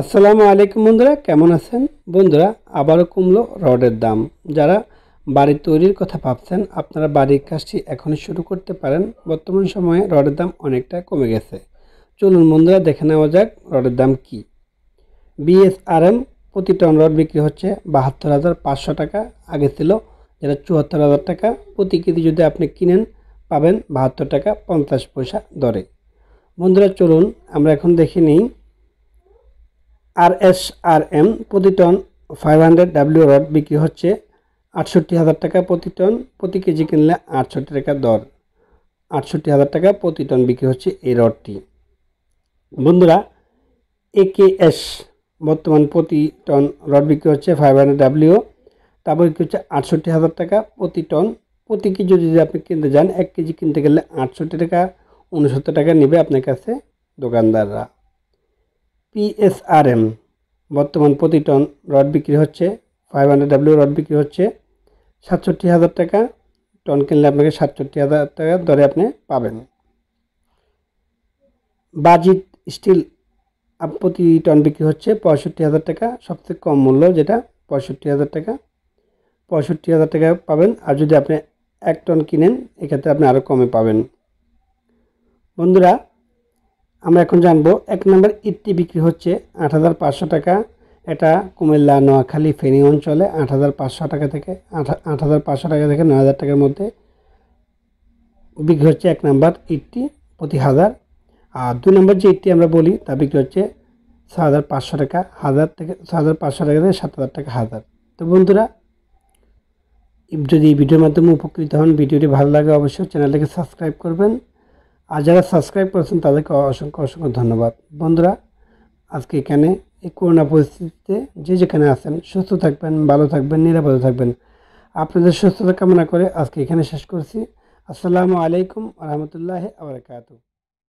আসসালামু আলাইকুম বন্ধুরা কেমন আছেন বন্ধুরা আবারও কমলো রডের দাম যারা বাড়ি তৈরির কথা ভাবছেন আপনারা বাড়ির কাজটি এখনই শুরু করতে পারেন বর্তমান সময়ে রডের দাম অনেকটা কমে গেছে চলুন বন্ধুরা দেখে নেওয়া যাক রডের দাম কী বিএসআরএম প্রতি টন রড বিক্রি হচ্ছে বাহাত্তর হাজার পাঁচশো টাকা আগে ছিল যেটা চুয়াত্তর হাজার টাকা প্রতি কেজি যদি আপনি কিনেন পাবেন বাহাত্তর টাকা পঞ্চাশ পয়সা দরে বন্ধুরা চলুন আমরা এখন দেখে নিই আর এস আর এম প্রতি টন ফাইভ হান্ড্রেড ডাব্লিউ রড বিক্রি হচ্ছে আটষট্টি হাজার টাকা প্রতি টন প্রতি কেজি কিনলে আটষট্টি টাকা দর আটষট্টি হাজার টাকা প্রতি টন বিক্রি হচ্ছে এই রডটি বন্ধুরা একেএস বর্তমান প্রতি টন রড বিক্রি হচ্ছে ফাইভ হান্ড্রেড ডাব্লিউ তারপর বিক্রি হচ্ছে আটষট্টি হাজার টাকা প্রতি টন প্রতি কেজি যদি আপনি কিনতে যান এক কেজি কিনতে গেলে আটষট্টি টাকা উনসত্তর টাকা নেবে আপনার কাছে দোকানদাররা পিএসআরএম বর্তমান প্রতি টন রড বিক্রি হচ্ছে ফাইভ হান্ড্রেড ডাব্লিউ রড বিক্রি হচ্ছে সাতষট্টি হাজার টাকা টন কিনলে আপনাকে সাতষট্টি হাজার টাকার দরে আপনি পাবেন বাজিত স্টিল প্রতি টন বিক্রি হচ্ছে পঁয়ষট্টি হাজার টাকা সবথেকে কম মূল্য যেটা পঁয়ষট্টি হাজার টাকা পঁয়ষট্টি হাজার টাকা পাবেন আর যদি আপনি এক টন কিনেন এক্ষেত্রে আপনি আরও কমে পাবেন বন্ধুরা আমরা এখন জানবো এক নম্বর ইটটি বিক্রি হচ্ছে আট টাকা এটা কুমিল্লা নোয়াখালী ফেনী অঞ্চলে আট টাকা থেকে আট টাকা থেকে নয় টাকার মধ্যে বিক্রি হচ্ছে এক নম্বর ইটটি প্রতি হাজার আর দুই নম্বর যে ইটটি আমরা বলি তা বিক্রি হচ্ছে ছ হাজার পাঁচশো টাকা হাজার থেকে ছ হাজার পাঁচশো টাকা থেকে সাত হাজার টাকা হাজার তো বন্ধুরা যদি এই ভিডিওর মাধ্যমে উপকৃত হন ভিডিওটি ভালো লাগে অবশ্যই চ্যানেলটাকে সাবস্ক্রাইব করবেন আর যারা সাবস্ক্রাইব করেছেন তাদেরকে অসংখ্য অসংখ্য ধন্যবাদ বন্ধুরা আজকে এখানে এই করোনা পরিস্থিতিতে যে যেখানে আছেন সুস্থ থাকবেন ভালো থাকবেন নিরাপদে থাকবেন আপনাদের সুস্থতা কামনা করে আজকে এখানে শেষ করছি আসসালামু আলাইকুম রহমতুল্লাহ আবরকাত